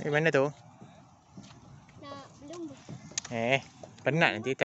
Eh, mana tu? Nak belum. Eh, penat nanti.